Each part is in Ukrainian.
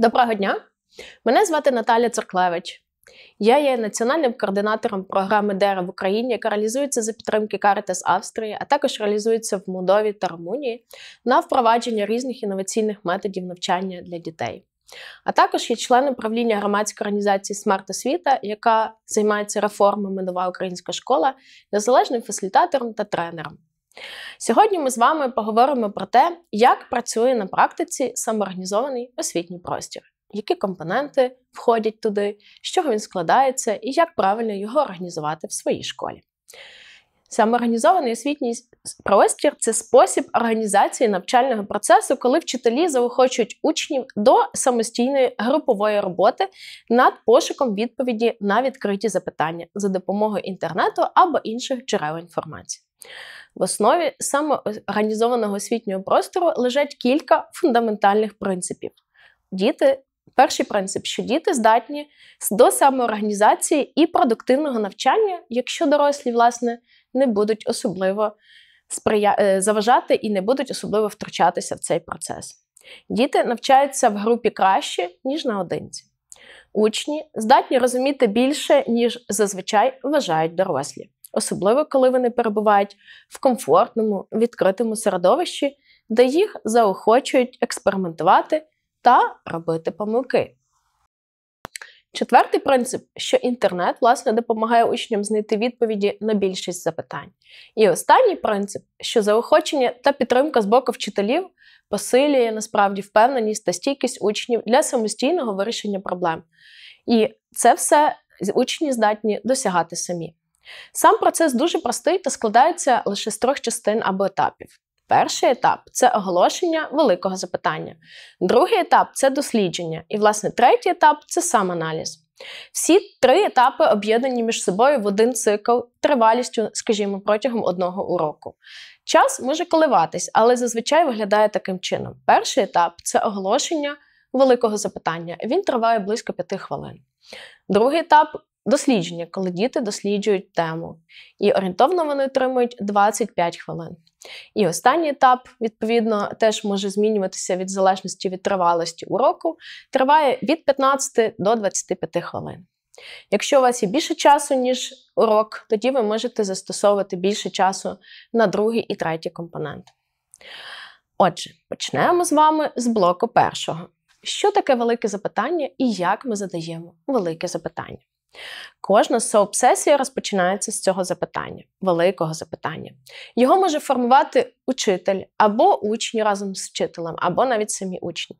Доброго дня! Мене звати Наталя Церклевич. Я є національним координатором програми ДЕРА в Україні, яка реалізується за підтримки Каритас Австрії, а також реалізується в Молдові та Румунії на впровадження різних інноваційних методів навчання для дітей. А також є членом правління громадської організації Смарт освіта, яка займається реформами нова українська школа, незалежним фасилітатором та тренером. Сьогодні ми з вами поговоримо про те, як працює на практиці самоорганізований освітній простір, які компоненти входять туди, з чого він складається і як правильно його організувати в своїй школі. Самоорганізований освітній простір це спосіб організації навчального процесу, коли вчителі заохочують учнів до самостійної групової роботи над пошуком відповіді на відкриті запитання за допомогою інтернету або інших джерел інформації. В основі самоорганізованого освітнього простору лежать кілька фундаментальних принципів. Діти, перший принцип, що діти здатні до самоорганізації і продуктивного навчання, якщо дорослі, власне, не будуть особливо сприя... Е, заважати і не будуть особливо втручатися в цей процес. Діти навчаються в групі краще, ніж наодинці. Учні здатні розуміти більше, ніж зазвичай вважають дорослі особливо коли вони перебувають в комфортному, відкритому середовищі, де їх заохочують експериментувати та робити помилки. Четвертий принцип, що інтернет, власне, допомагає учням знайти відповіді на більшість запитань. І останній принцип, що заохочення та підтримка з боку вчителів посилює насправді впевненість та стійкість учнів для самостійного вирішення проблем. І це все учні здатні досягати самі. Сам процес дуже простий та складається лише з трьох частин або етапів. Перший етап це оголошення великого запитання, другий етап це дослідження, і, власне, третій етап це сам аналіз. Всі три етапи об'єднані між собою в один цикл, тривалістю, скажімо, протягом одного уроку. Час може коливатись, але зазвичай виглядає таким чином: перший етап це оголошення великого запитання. Він триває близько п'яти хвилин. Другий етап дослідження, коли діти досліджують тему. І орієнтовно вони отримують 25 хвилин. І останній етап, відповідно, теж може змінюватися від залежності від тривалості уроку, триває від 15 до 25 хвилин. Якщо у вас є більше часу, ніж урок, тоді ви можете застосовувати більше часу на другий і третій компонент. Отже, почнемо з вами з блоку першого. Що таке велике запитання і як ми задаємо велике запитання? Кожна сообсесія розпочинається з цього запитання, великого запитання. Його може формувати учитель або учні разом з вчителем, або навіть самі учні.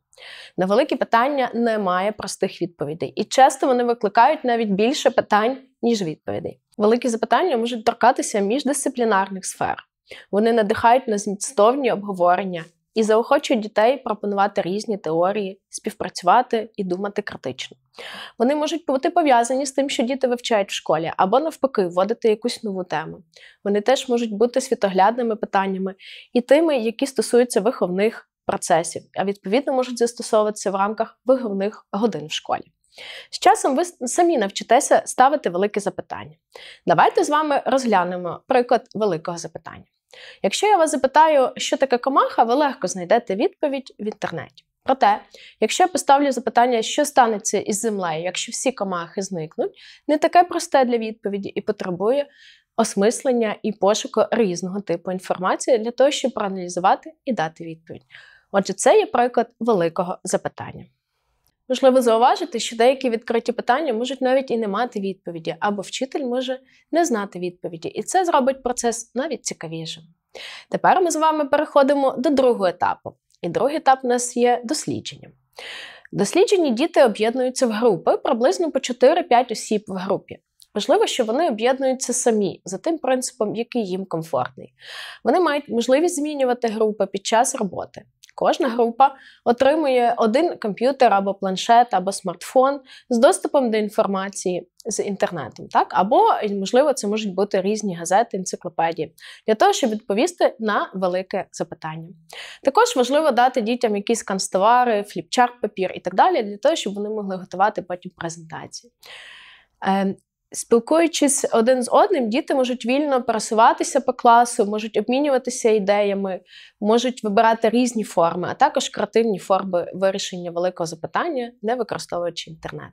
На великі питання немає простих відповідей, і часто вони викликають навіть більше питань, ніж відповідей. Великі запитання можуть торкатися міждисциплінарних сфер. Вони надихають на змістовні обговорення, і заохочують дітей пропонувати різні теорії, співпрацювати і думати критично. Вони можуть бути пов'язані з тим, що діти вивчають в школі, або навпаки, вводити якусь нову тему. Вони теж можуть бути світоглядними питаннями і тими, які стосуються виховних процесів, а відповідно можуть застосовуватися в рамках виховних годин в школі. З часом ви самі навчитеся ставити великі запитання. Давайте з вами розглянемо приклад великого запитання. Якщо я вас запитаю, що таке комаха, ви легко знайдете відповідь в інтернеті. Проте, якщо я поставлю запитання, що станеться із землею, якщо всі комахи зникнуть, не таке просте для відповіді і потребує осмислення і пошуку різного типу інформації для того, щоб проаналізувати і дати відповідь. Отже, це є приклад великого запитання. Можливо, зауважити, що деякі відкриті питання можуть навіть і не мати відповіді, або вчитель може не знати відповіді, і це зробить процес навіть цікавішим. Тепер ми з вами переходимо до другого етапу. І другий етап у нас є дослідження. Досліджені діти об'єднуються в групи приблизно по 4-5 осіб в групі. Важливо, що вони об'єднуються самі за тим принципом, який їм комфортний. Вони мають можливість змінювати групи під час роботи. Кожна група отримує один комп'ютер або планшет, або смартфон з доступом до інформації з інтернетом, так або можливо це можуть бути різні газети, енциклопедії для того, щоб відповісти на велике запитання. Також важливо дати дітям якісь канцтовари, фліпчарт, папір і так далі, для того, щоб вони могли готувати потім презентації. Ем, Спілкуючись один з одним, діти можуть вільно пересуватися по класу, можуть обмінюватися ідеями, можуть вибирати різні форми, а також креативні форми вирішення великого запитання, не використовуючи інтернет.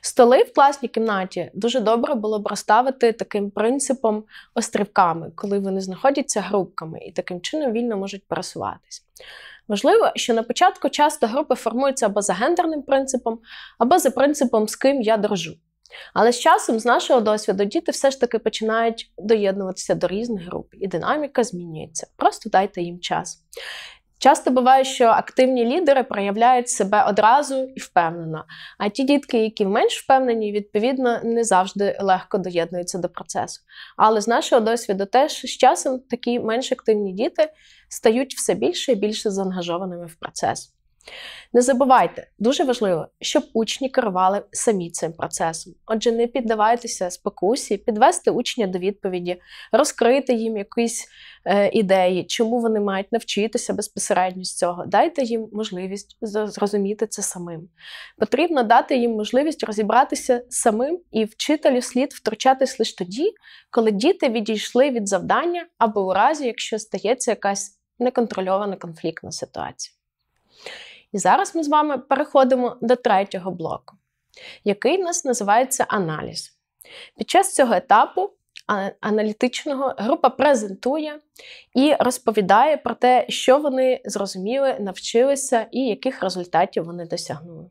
Столи в класній кімнаті дуже добре було б розставити таким принципом острівками, коли вони знаходяться групками і таким чином вільно можуть пересуватись. Важливо, що на початку часто групи формуються або за гендерним принципом, або за принципом, з ким я дружу. Але з часом, з нашого досвіду, діти все ж таки починають доєднуватися до різних груп, і динаміка змінюється. Просто дайте їм час. Часто буває, що активні лідери проявляють себе одразу і впевнено. А ті дітки, які менш впевнені, відповідно не завжди легко доєднуються до процесу. Але з нашого досвіду, теж з часом такі менш активні діти стають все більше і більше заангажованими в процес. Не забувайте, дуже важливо, щоб учні керували самі цим процесом. Отже, не піддавайтеся спокусі, підвести учня до відповіді, розкрити їм якісь е, ідеї, чому вони мають навчитися безпосередньо з цього. Дайте їм можливість зрозуміти це самим. Потрібно дати їм можливість розібратися самим, і вчителю слід втручатись лише тоді, коли діти відійшли від завдання або у разі, якщо стається якась неконтрольована конфліктна ситуація. І зараз ми з вами переходимо до третього блоку, який у нас називається аналіз. Під час цього етапу аналітичного група презентує і розповідає про те, що вони зрозуміли, навчилися і яких результатів вони досягнули.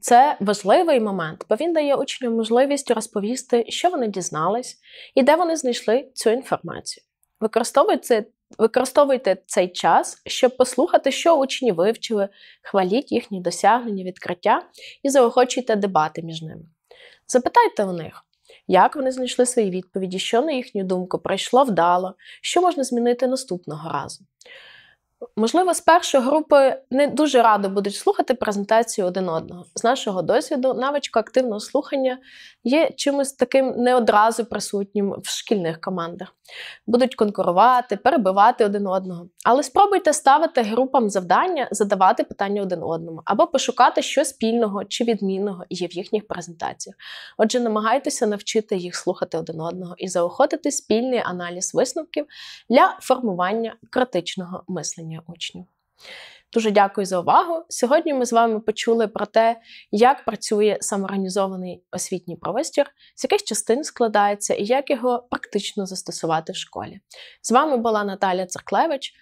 Це важливий момент, бо він дає учням можливість розповісти, що вони дізнались і де вони знайшли цю інформацію. Використовується. Використовуйте цей час, щоб послухати, що учні вивчили, хваліть їхні досягнення, відкриття і заохочуйте дебати між ними. Запитайте у них, як вони знайшли свої відповіді, що, на їхню думку, пройшло вдало, що можна змінити наступного разу. Можливо, з першої групи не дуже радо будуть слухати презентацію один одного. З нашого досвіду, навичка активного слухання є чимось таким не одразу присутнім в шкільних командах. Будуть конкурувати, перебивати один одного. Але спробуйте ставити групам завдання, задавати питання один одному, або пошукати, що спільного чи відмінного є в їхніх презентаціях. Отже, намагайтеся навчити їх слухати один одного і заохотити спільний аналіз висновків для формування критичного мислення навчання учнів. Дуже дякую за увагу. Сьогодні ми з вами почули про те, як працює самоорганізований освітній простір, з яких частин складається і як його практично застосувати в школі. З вами була Наталя Церклевич,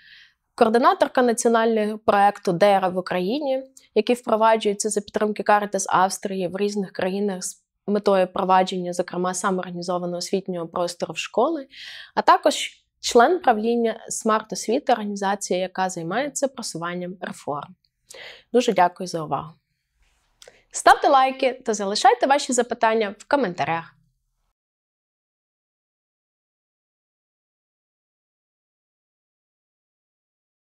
координаторка національного проекту ДЕРА в Україні, який впроваджується за підтримки Каритас Австрії в різних країнах. з Метою провадження, зокрема, самоорганізованого освітнього простору в школи, а також член правління смарт освіти організація, яка займається просуванням реформ. Дуже дякую за увагу. Ставте лайки та залишайте ваші запитання в коментарях.